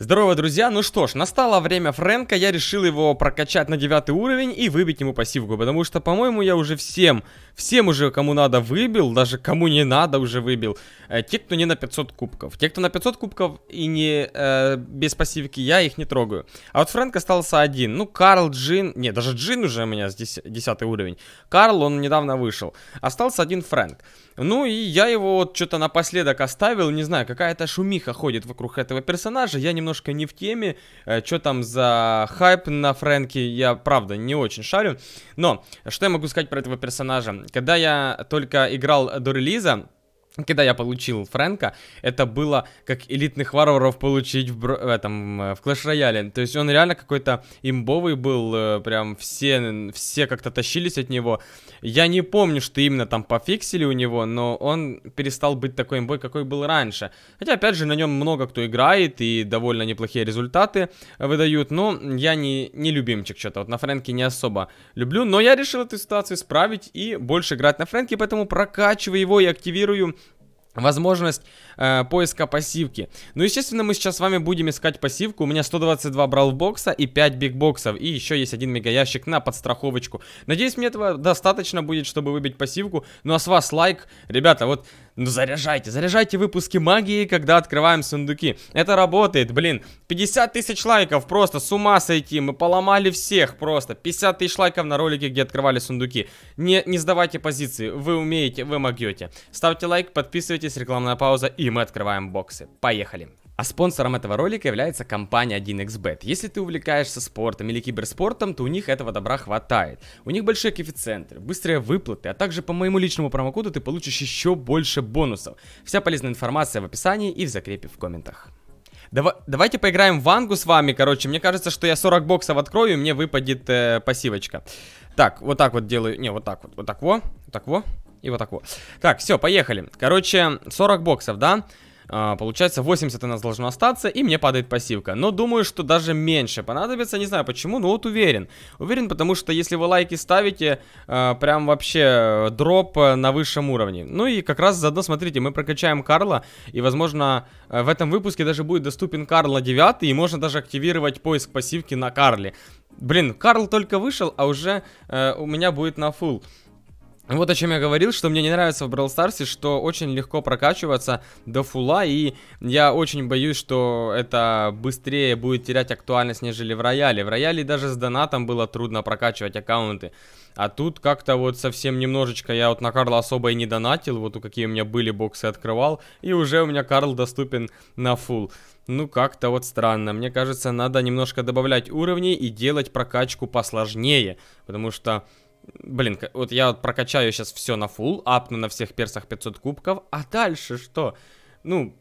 Здорово, друзья! Ну что ж, настало время Фрэнка, я решил его прокачать на 9 уровень и выбить ему пассивку, потому что, по-моему, я уже всем, всем уже кому надо выбил, даже кому не надо уже выбил, э, те, кто не на 500 кубков. Те, кто на 500 кубков и не э, без пассивки, я их не трогаю. А вот Фрэнк остался один. Ну, Карл, Джин, не, даже Джин уже у меня здесь 10 уровень. Карл, он недавно вышел. Остался один Фрэнк. Ну и я его вот что-то напоследок оставил, не знаю, какая-то шумиха ходит вокруг этого персонажа, я немного немножко не в теме, э, что там за хайп на Фрэнке, я правда не очень шарю. Но, что я могу сказать про этого персонажа? Когда я только играл до релиза, когда я получил Фрэнка, это было как элитных варваров получить в, бро... этом, э, в Clash Royale. То есть он реально какой-то имбовый был, э, прям все, все как-то тащились от него. Я не помню, что именно там пофиксили у него, но он перестал быть такой имбой, какой был раньше. Хотя, опять же, на нем много кто играет и довольно неплохие результаты выдают, но я не, не любимчик что-то, вот на Фрэнке не особо люблю. Но я решил эту ситуацию исправить и больше играть на Фрэнке, поэтому прокачиваю его и активирую возможность э, поиска пассивки. Ну, естественно, мы сейчас с вами будем искать пассивку. У меня 122 бокса и 5 бигбоксов. И еще есть один мегаящик на подстраховочку. Надеюсь, мне этого достаточно будет, чтобы выбить пассивку. Ну, а с вас лайк. Ребята, вот... Ну заряжайте, заряжайте выпуски магии, когда открываем сундуки. Это работает, блин. 50 тысяч лайков, просто с ума сойти. Мы поломали всех просто. 50 тысяч лайков на ролике, где открывали сундуки. Не, не сдавайте позиции, вы умеете, вы могете. Ставьте лайк, подписывайтесь подписывайтесь, рекламная пауза, и мы открываем боксы. Поехали! А спонсором этого ролика является компания 1xbet. Если ты увлекаешься спортом или киберспортом, то у них этого добра хватает. У них большие коэффициенты, быстрые выплаты, а также по моему личному промокоду ты получишь еще больше бонусов. Вся полезная информация в описании и в закрепе в комментах. Давай, давайте поиграем в Ангу с вами, короче. Мне кажется, что я 40 боксов открою, и мне выпадет э, пассивочка. Так, вот так вот делаю. Не, вот так вот. Вот так во. Вот так во. И вот так вот. Так, все, поехали. Короче, 40 боксов, да? А, получается, 80 у нас должно остаться, и мне падает пассивка. Но думаю, что даже меньше понадобится, не знаю почему, но вот уверен. Уверен, потому что если вы лайки ставите, а, прям вообще э, дроп э, на высшем уровне. Ну и как раз заодно, смотрите, мы прокачаем Карла, и, возможно, э, в этом выпуске даже будет доступен Карл на 9, и можно даже активировать поиск пассивки на Карле. Блин, Карл только вышел, а уже э, у меня будет на фул. Вот о чем я говорил, что мне не нравится в Brawl Stars, что очень легко прокачиваться до фула, и я очень боюсь, что это быстрее будет терять актуальность, нежели в рояле. В рояле даже с донатом было трудно прокачивать аккаунты. А тут как-то вот совсем немножечко, я вот на Карла особо и не донатил, вот у какие у меня были боксы открывал, и уже у меня Карл доступен на фул. Ну, как-то вот странно. Мне кажется, надо немножко добавлять уровней и делать прокачку посложнее, потому что Блин, вот я вот прокачаю сейчас все на фул, апну на всех персах 500 кубков, а дальше что? Ну,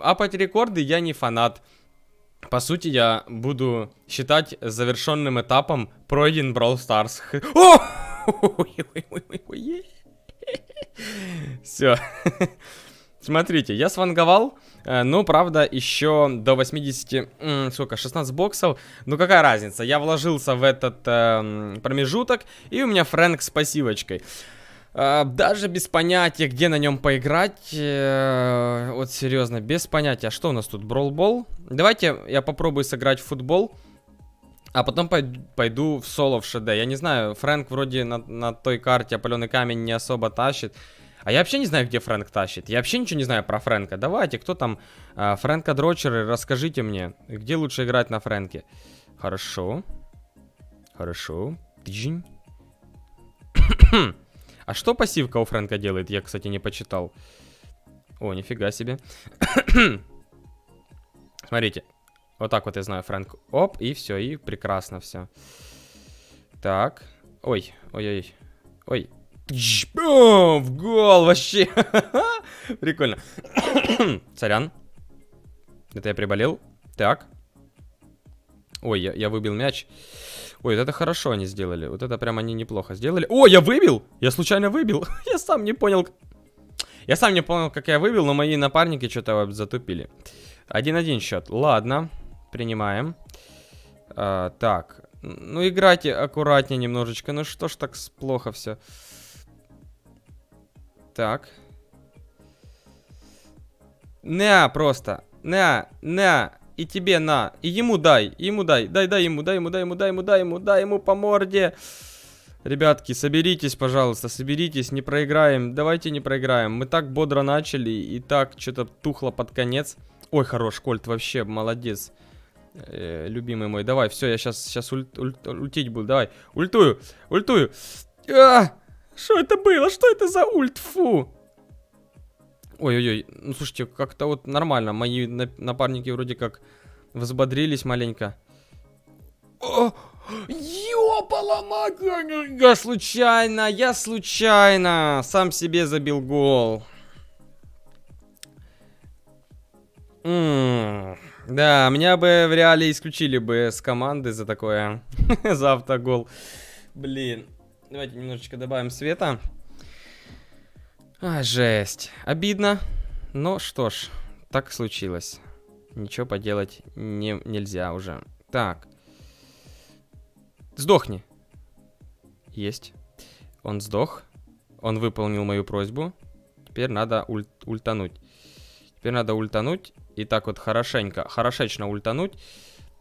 апать рекорды я не фанат. По сути, я буду считать завершенным этапом пройден Brawl Stars. О! Все. Смотрите, я сванговал. Э, ну, правда, еще до 80, сколько, 16 боксов. Ну, какая разница? Я вложился в этот э, промежуток, и у меня Фрэнк с пассивочкой. Э, даже без понятия, где на нем поиграть. Э, вот серьезно, без понятия. Что у нас тут? Бролбол? Давайте я попробую сыграть в футбол. А потом пойду, в соло в ШД. Я не знаю, Фрэнк вроде на, на той карте опаленный камень не особо тащит. А я вообще не знаю, где Фрэнк тащит. Я вообще ничего не знаю про Фрэнка. Давайте, кто там а, Фрэнка Дрочеры, расскажите мне, где лучше играть на Фрэнке. Хорошо. Хорошо. Тжинь. а что пассивка у Фрэнка делает? Я, кстати, не почитал. О, нифига себе. Смотрите. Вот так вот я знаю Фрэнк. Оп, и все, и прекрасно все. Так. Ой, Бум, в гол вообще. Прикольно. царян, Это я приболел. Так. Ой, я, я выбил мяч. Ой, это хорошо они сделали. Вот это прям они неплохо сделали. О, я выбил! Я случайно выбил. я сам не понял. Я сам не понял, как я выбил, но мои напарники что-то затупили. 1-1 счет. Ладно, принимаем. А, так, ну играйте аккуратнее немножечко. Ну что ж так плохо все. Так. На, просто. На, на. И тебе на. И ему дай. И ему дай. Дай, дай ему, дай ему, дай ему, дай ему, дай ему, дай ему по морде. Ребятки, соберитесь, пожалуйста, соберитесь, не проиграем. Давайте не проиграем. Мы так бодро начали и так что-то тухло под конец. Ой, хорош, Кольт, вообще молодец. Э, любимый мой, давай, все, я сейчас, сейчас уль, уль, уль, ультить буду, давай. Ультую, ультую. А! Что это было? Что это за ульт? Фу! Ой-ой-ой, ну слушайте, как-то вот нормально. Мои напарники вроде как взбодрились маленько. О! А, Ёпала Я случайно, я случайно сам себе забил гол. М -м -м. Да, меня бы в реале исключили бы с команды за такое, за автогол. Блин. Давайте немножечко добавим света. А, жесть. Обидно. Но что ж, так случилось. Ничего поделать не, нельзя уже. Так. Сдохни. Есть. Он сдох. Он выполнил мою просьбу. Теперь надо уль ультануть. Теперь надо ультануть. И так вот хорошенько, хорошечно ультануть.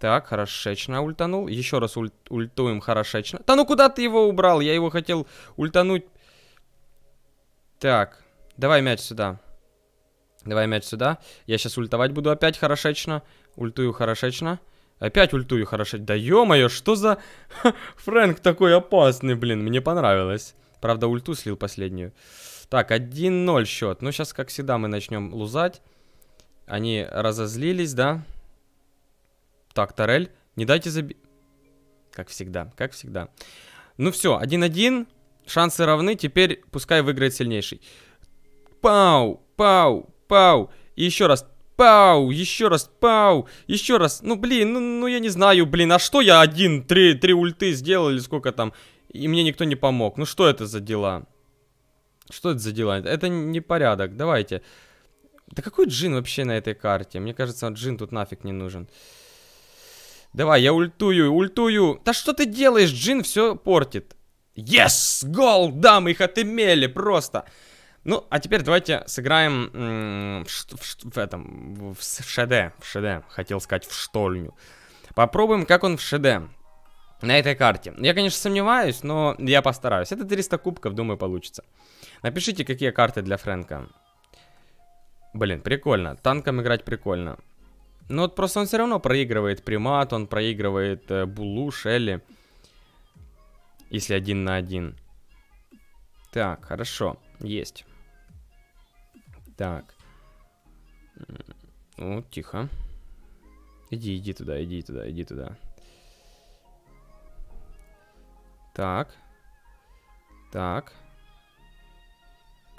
Так, хорошечно ультанул. Еще раз уль ультуем хорошечно. Да ну куда ты его убрал? Я его хотел ультануть. Так, давай мяч сюда. Давай мяч сюда. Я сейчас ультовать буду опять хорошечно. Ультую хорошечно. Опять ультую хорошечно. Да ё-моё, что за... Фрэнк такой опасный, блин. Мне понравилось. Правда, ульту слил последнюю. Так, 1-0 счет. Ну, сейчас, как всегда, мы начнем лузать. Они разозлились, да? Так, Тарель, не дайте заби... Как всегда, как всегда. Ну все, 1-1. Шансы равны, теперь пускай выиграет сильнейший. Пау, пау, пау. И еще раз пау, еще раз пау, еще раз. Ну, блин, ну, ну я не знаю, блин, а что я один, три, три ульты сделал или сколько там, и мне никто не помог. Ну, что это за дела? Что это за дела? Это не порядок, давайте. Да какой джин вообще на этой карте? Мне кажется, джин тут нафиг не нужен. Давай, я ультую, ультую. Да что ты делаешь, Джин все портит. Yes! Гол! Да, мы их отымели просто. Ну, а теперь давайте сыграем в, в, в этом, в, в шеде, в шеде, хотел сказать, в штольню. Попробуем, как он в шеде на этой карте. Я, конечно, сомневаюсь, но я постараюсь. Это 300 кубков, думаю, получится. Напишите, какие карты для Фрэнка. Блин, прикольно. Танком играть прикольно. Ну вот просто он все равно проигрывает примат, он проигрывает э, Булу, Шелли. Если один на один. Так, хорошо, есть. Так. Ну, тихо. Иди, иди туда, иди туда, иди туда. Так. Так.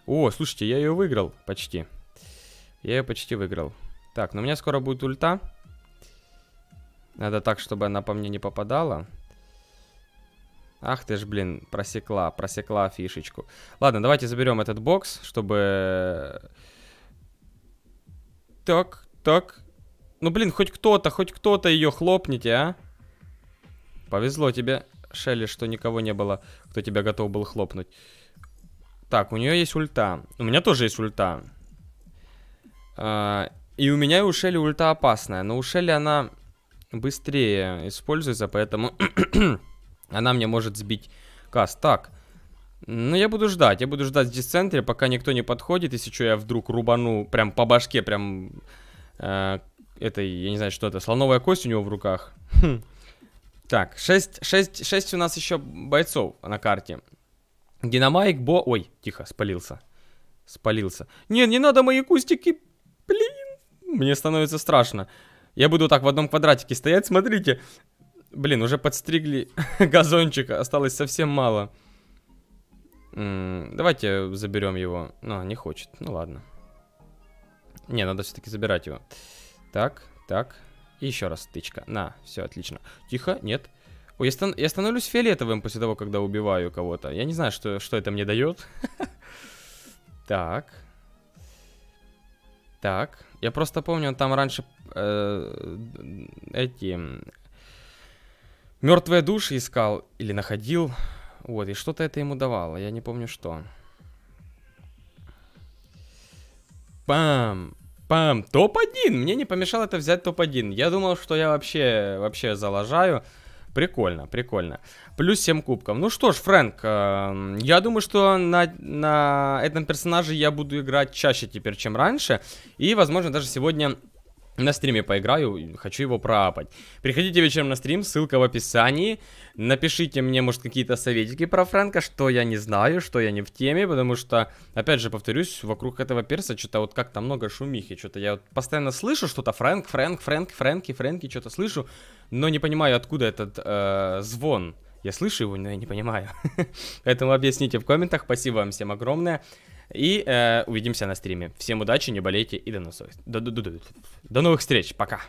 О, слушайте, я ее выиграл почти. Я ее почти выиграл. Так, ну у меня скоро будет ульта. Надо так, чтобы она по мне не попадала. Ах ты ж, блин, просекла, просекла фишечку. Ладно, давайте заберем этот бокс, чтобы... Так, так. Ну, блин, хоть кто-то, хоть кто-то ее хлопните, а? Повезло тебе, Шелли, что никого не было, кто тебя готов был хлопнуть. Так, у нее есть ульта. У меня тоже есть ульта. А, и у меня и у Шелли ульта опасная, но у Шелли она быстрее используется, поэтому она мне может сбить каст. Так, ну я буду ждать, я буду ждать здесь в центре, пока никто не подходит, если что, я вдруг рубану прям по башке, прям э, этой, я не знаю, что это, слоновая кость у него в руках. Хм. Так, 6, 6, 6 у нас еще бойцов на карте. Динамайк, Бо... Ой, тихо, спалился. Спалился. Не, не надо мои кустики, блин. Мне становится страшно. Я буду так в одном квадратике стоять, смотрите. Блин, уже подстригли газончик, осталось совсем мало. М -м, давайте заберем его. А, не хочет, ну ладно. Не, надо все-таки забирать его. Так, так. И еще раз тычка. На, все, отлично. Тихо, нет. Ой, я, стан я становлюсь фиолетовым после того, когда убиваю кого-то. Я не знаю, что, что это мне дает. Так. Так, я просто помню, там раньше э, эти мертвые души искал или находил. Вот, и что-то это ему давало, я не помню что. Пам! Пам! Топ-1! Мне не помешало это взять топ-1. Я думал, что я вообще, вообще залажаю. Прикольно, прикольно. Плюс 7 кубков. Ну что ж, Фрэнк, э, я думаю, что на, на этом персонаже я буду играть чаще теперь, чем раньше. И, возможно, даже сегодня на стриме поиграю, хочу его проапать. Приходите вечером на стрим, ссылка в описании. Напишите мне, может, какие-то советики про Фрэнка, что я не знаю, что я не в теме, потому что, опять же, повторюсь, вокруг этого перса что-то вот как-то много шумихи, что-то я вот постоянно слышу что-то Фрэнк, Фрэнк, Фрэнк, Фрэнки, Фрэнки, что-то слышу, но не понимаю, откуда этот э, звон. Я слышу его, но я не понимаю. Поэтому объясните в комментах. Спасибо вам всем огромное. И э, увидимся на стриме. Всем удачи, не болейте и до новых, до, до, до, до новых встреч. Пока.